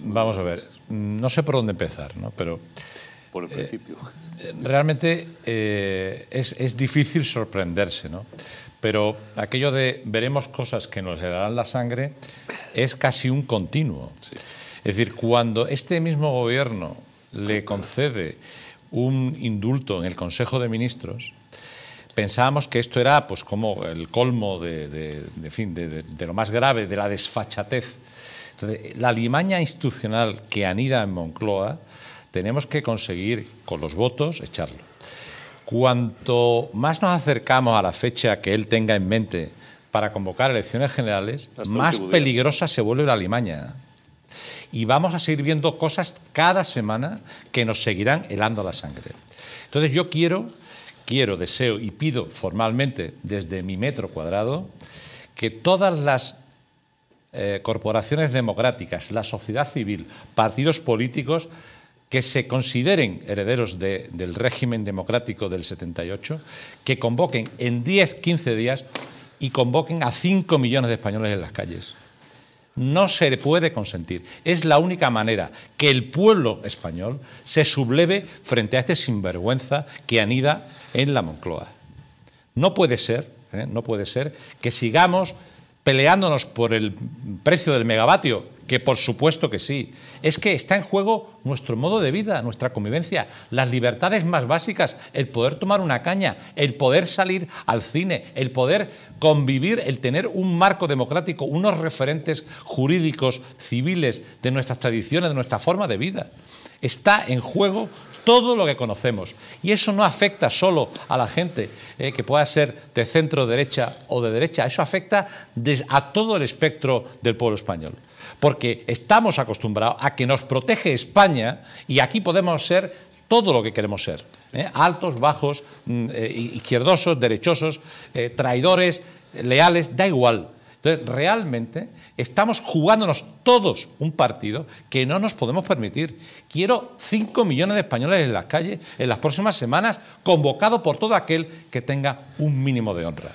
Vamos a ver, no sé por dónde empezar, ¿no? pero... Por el eh, principio. realmente eh, es, difícil sorprenderse, ¿no? pero aquello de veremos cosas que nos darán la sangre es casi un continuo. Es decir, cuando este mismo gobierno le concede un indulto en el Consejo de Ministros, pensábamos que esto era pues, como el colmo de lo más grave, de la desfachatez entonces, la limaña institucional que anida en Moncloa, tenemos que conseguir con los votos echarlo. Cuanto más nos acercamos a la fecha que él tenga en mente para convocar elecciones generales, más peligrosa se vuelve la limaña. Y vamos a seguir viendo cosas cada semana que nos seguirán helando la sangre. Entonces yo quiero, quiero, deseo y pido formalmente desde mi metro cuadrado que todas las eh, corporaciones democráticas, la sociedad civil, partidos políticos que se consideren herederos del régimen democrático del 78, que convoquen en 10, 15 días y convoquen a 5 millones de españoles en las calles. No se puede consentir. Es la única manera que el pueblo español se subleve frente a este sinvergüenza que anida en la Moncloa. No puede ser, ¿eh? no puede ser que sigamos peleándonos por el precio del megavatio, que por supuesto que sí. Es que está en juego nuestro modo de vida, nuestra convivencia, las libertades más básicas, el poder tomar una caña, el poder salir al cine, el poder convivir, el tener un marco democrático, unos referentes jurídicos, civiles, de nuestras tradiciones, de nuestra forma de vida. Está en juego todo lo que conocemos. Y eso no afecta solo a la gente eh, que pueda ser de centro derecha o de derecha, eso afecta a todo el espectro del pueblo español. Porque estamos acostumbrados a que nos protege España y aquí podemos ser todo lo que queremos ser. Eh, altos, bajos, mm, eh, izquierdosos, derechosos, traidores, leales, da igual. Entonces, realmente estamos jugándonos todos un partido que no nos podemos permitir. Quiero 5 millones de españoles en las calles en las próximas semanas, convocado por todo aquel que tenga un mínimo de honra.